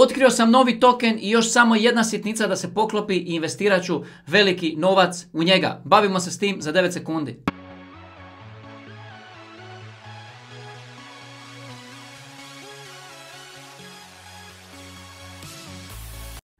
Otkrio sam novi token i još samo jedna sitnica da se poklopi i investirat ću veliki novac u njega. Bavimo se s tim za 9 sekundi.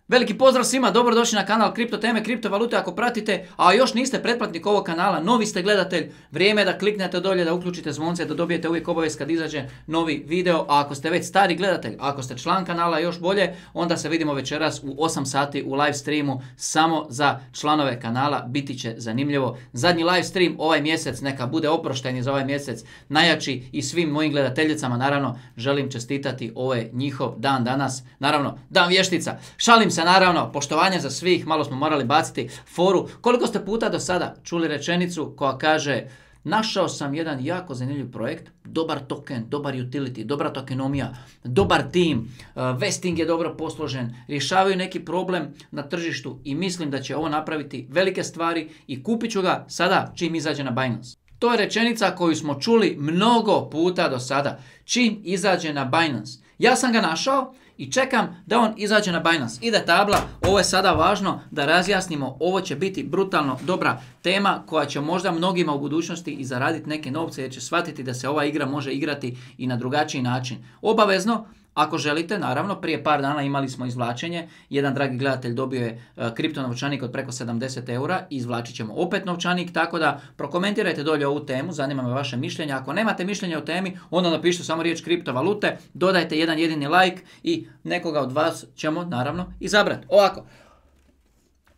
Veliki pozdrav svima, dobrodošli na kanal Kripto teme, kriptovalute ako pratite, a još niste pretplatnik ovog kanala, novi ste gledatelj, vrijeme je da kliknete dolje, da uključite zvonce, da dobijete uvijek obavijest kad izađe novi video, a ako ste već stari gledatelj, ako ste član kanala još bolje, onda se vidimo večeras u 8 sati u live streamu samo za članove kanala, biti će zanimljivo. Zadnji live stream ovaj mjesec, neka bude oprošteni za ovaj mjesec, najjači i svim mojim gledateljicama, naravno želim čestitati, ovo je njihov dan danas, naravno dan vještica, šalim se naravno poštovanje za svih, malo smo morali baciti foru. Koliko ste puta do sada čuli rečenicu koja kaže Našao sam jedan jako zanimljiv projekt, dobar token, dobar utility, dobra tokenomija, dobar tim, e, vesting je dobro posložen, rješavaju neki problem na tržištu i mislim da će ovo napraviti velike stvari i kupit ću ga sada čim izađe na Binance. To je rečenica koju smo čuli mnogo puta do sada, čim izađe na Binance. Ja sam ga našao i čekam da on izađe na Binance. Ide tabla, ovo je sada važno da razjasnimo, ovo će biti brutalno dobra tema koja će možda mnogima u budućnosti i zaraditi neke novce jer će shvatiti da se ova igra može igrati i na drugačiji način. Obavezno, ako želite, naravno, prije par dana imali smo izvlačenje, jedan dragi gledatelj dobio je e, kripto novčanik od preko 70 eura izvlačit ćemo opet novčanik, tako da prokomentirajte dolje ovu temu, zanima me vaše mišljenje. Ako nemate mišljenje o temi, onda napišite samo riječ kriptovalute, dodajte jedan jedini like i nekoga od vas ćemo naravno izabrati. Ovako,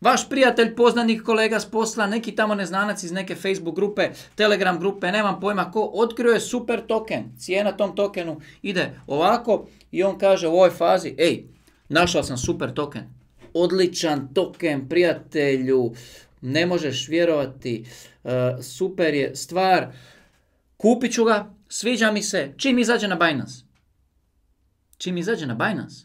Vaš prijatelj, poznanik, kolega s posla, neki tamo neznanac iz neke Facebook grupe, Telegram grupe, nemam pojma ko, otkrio je super token. Cijena tom tokenu ide ovako i on kaže u ovoj fazi, ej, našao sam super token. Odličan token, prijatelju, ne možeš vjerovati, e, super je stvar, kupit ću ga, sviđa mi se, čim izađe na Binance. Čim izađe na Binance?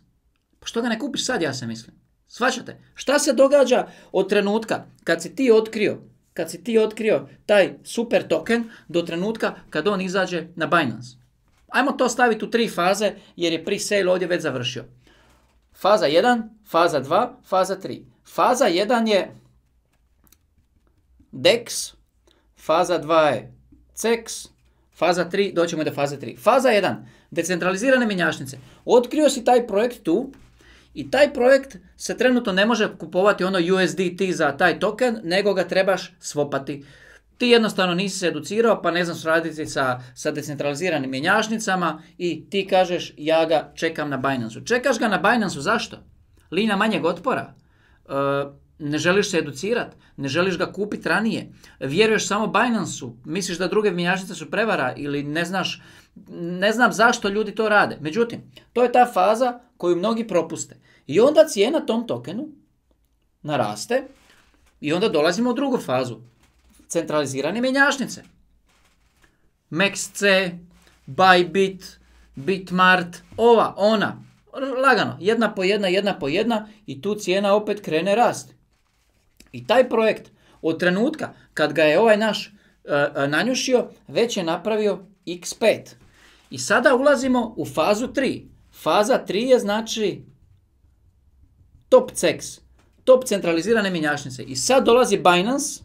Pa što ga ne kupiš sad, ja se mislim. Svaćate? Šta se događa od trenutka kad si ti otkrio kad si ti otkrio taj super token do trenutka kad on izađe na Binance. Ajmo to staviti u tri faze jer je pre-sale ovdje već završio. Faza 1, faza 2, faza 3. Faza 1 je DEX, faza 2 je CEX, faza 3, doćemo do faze 3. Faza 1, decentralizirane minjašnice. Otkrio si taj projekt tu, i taj projekt se trenutno ne može kupovati ono USDT za taj token, nego ga trebaš svopati. Ti jednostavno nisi se educirao, pa ne znaš raditi sa, sa decentraliziranim mjenjačnicama i ti kažeš ja ga čekam na Binance-u. Čekaš ga na Binance-u, zašto? Lina manjeg otpora. E, ne želiš se educirat, ne želiš ga kupiti ranije, vjeruješ samo Binance-u, misliš da druge mjenjačnice su prevara ili ne znaš, ne znam zašto ljudi to rade. Međutim, to je ta faza koju mnogi propuste. I onda cijena tom tokenu naraste i onda dolazimo u drugu fazu. Centralizirane mjenjačnice. MaxC, Bybit, Bitmart, ova, ona. Lagano, jedna po jedna, jedna po jedna i tu cijena opet krene rasti. I taj projekt od trenutka kad ga je ovaj naš e, e, nanjušio, već je napravio x5. I sada ulazimo u fazu 3. Faza 3 je znači top CEX, top centralizirane minjašnice. I sad dolazi Binance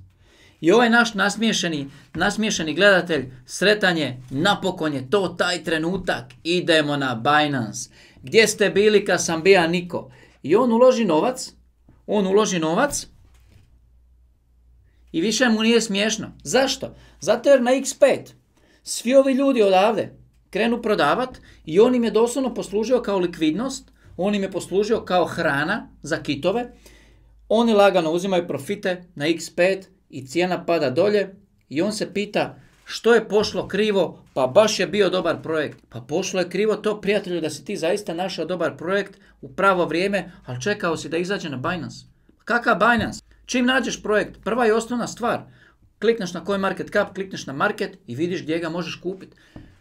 i ovaj naš nasmiješeni, nasmiješeni gledatelj, sretan je, napokon je to taj trenutak, idemo na Binance. Gdje ste bili kad sam bija Niko? I on uloži novac, on uloži novac, i više mu nije smiješno. Zašto? Zato jer na X5 svi ovi ljudi odavde krenu prodavat i on im je doslovno poslužio kao likvidnost, on im je poslužio kao hrana za kitove, oni lagano uzimaju profite na X5 i cijena pada dolje i on se pita što je pošlo krivo, pa baš je bio dobar projekt. Pa pošlo je krivo to, prijatelju, da si ti zaista našao dobar projekt u pravo vrijeme, ali čekao si da izađe na Binance. Kakav Binance? Čim nađeš projekt, prva i osnovna stvar, klikneš na koji market cap, klikneš na market i vidiš gdje ga možeš kupiti.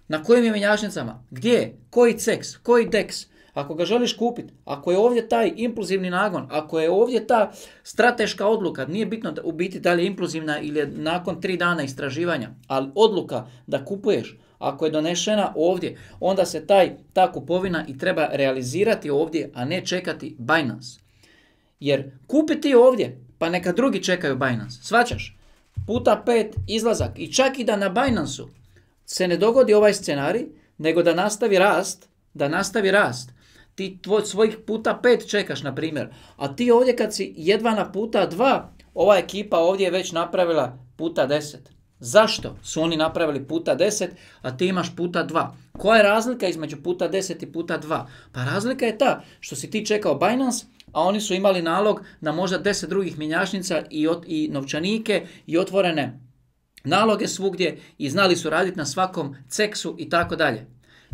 Na kojim je mjenjačnicama, gdje, koji CEX, koji DEX. Ako ga želiš kupiti, ako je ovdje taj impulzivni nagon, ako je ovdje ta strateška odluka, nije bitno da, u biti da li je impulzivna ili je nakon tri dana istraživanja, ali odluka da kupuješ, ako je donešena ovdje, onda se taj, ta kupovina i treba realizirati ovdje, a ne čekati Binance. Jer kupiti ovdje pa neka drugi čekaju Binance. Svaćaš? Puta pet izlazak. I čak i da na Binanceu se ne dogodi ovaj scenarij, nego da nastavi rast, da nastavi rast. Ti svojih puta pet čekaš, na primjer. A ti ovdje kad si jedva na puta dva, ova ekipa ovdje je već napravila puta deset. Zašto su oni napravili puta 10, a ti imaš puta 2? Koja je razlika između puta 10 i puta 2? Pa razlika je ta što si ti čekao Binance, a oni su imali nalog na možda 10 drugih mjenjačnica i, i novčanike i otvorene naloge svugdje i znali su raditi na svakom ceksu i tako dalje.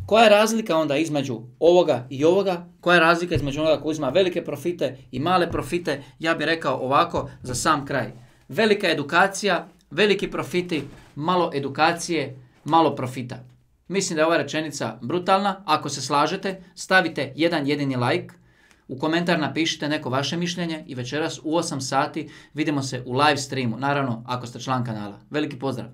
Koja je razlika onda između ovoga i ovoga? Koja je razlika između onoga koji uzima velike profite i male profite? Ja bih rekao ovako za sam kraj. Velika edukacija veliki profiti, malo edukacije, malo profita. Mislim da je ova rečenica brutalna. Ako se slažete, stavite jedan jedini like, u komentar napišite neko vaše mišljenje i večeras u 8 sati vidimo se u live streamu. Naravno, ako ste član kanala. Veliki pozdrav!